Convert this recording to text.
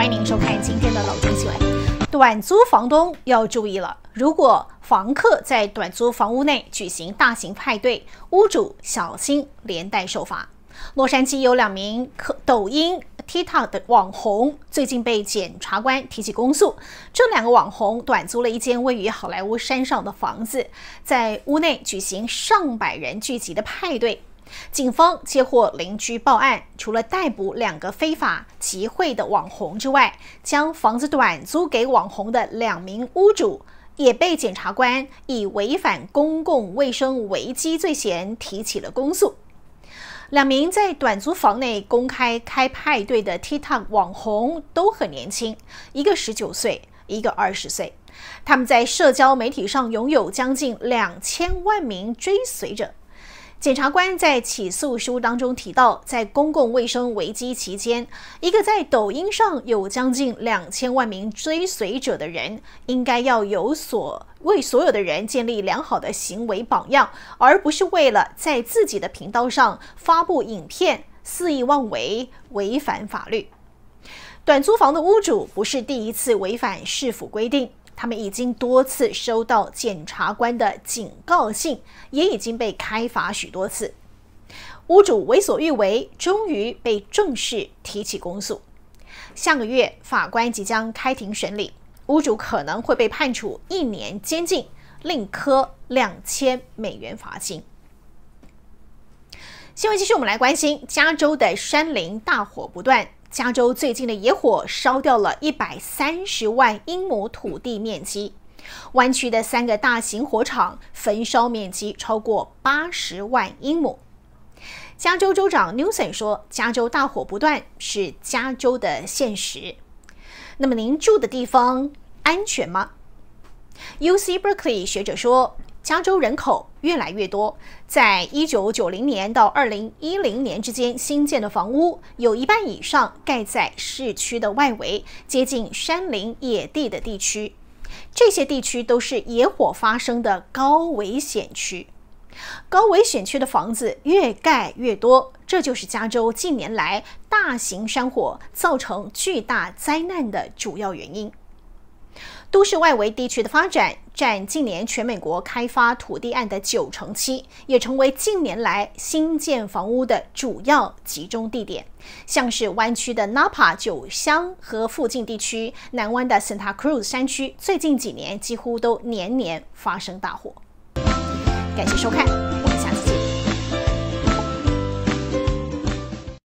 欢迎您收看今天的《老周新闻》。短租房东要注意了，如果房客在短租房屋内举行大型派对，屋主小心连带受罚。洛杉矶有两名抖抖音 TikTok 网红最近被检察官提起公诉。这两个网红短租了一间位于好莱坞山上的房子，在屋内举行上百人聚集的派对。警方接获邻居报案，除了逮捕两个非法集会的网红之外，将房子短租给网红的两名屋主也被检察官以违反公共卫生危机罪嫌提起了公诉。两名在短租房内公开开派对的 TikTok 网红都很年轻，一个十九岁，一个二十岁。他们在社交媒体上拥有将近两千万名追随者。检察官在起诉书当中提到，在公共卫生危机期间，一个在抖音上有将近两千万名追随者的人，应该要有所为所有的人建立良好的行为榜样，而不是为了在自己的频道上发布影片肆意妄为，违反法律。短租房的屋主不是第一次违反市府规定。他们已经多次收到检察官的警告信，也已经被开罚许多次。屋主为所欲为，终于被正式提起公诉。下个月，法官即将开庭审理，屋主可能会被判处一年监禁，另科两千美元罚金。新闻继续，我们来关心加州的山林大火不断。加州最近的野火烧掉了一百三十万英亩土地面积，湾区的三个大型火场焚烧面积超过八十万英亩。加州州长 Newsom 说：“加州大火不断是加州的现实。”那么您住的地方安全吗？U C Berkeley 学者说。加州人口越来越多，在一九九零年到二零一零年之间新建的房屋有一半以上盖在市区的外围，接近山林野地的地区。这些地区都是野火发生的高危险区。高危险区的房子越盖越多，这就是加州近年来大型山火造成巨大灾难的主要原因。都市外围地区的发展占近年全美国开发土地案的九成七，也成为近年来新建房屋的主要集中地点。像是湾区的 Napa 酒乡和附近地区，南湾的 Santa Cruz 山区，最近几年几乎都年年发生大火。感谢收看。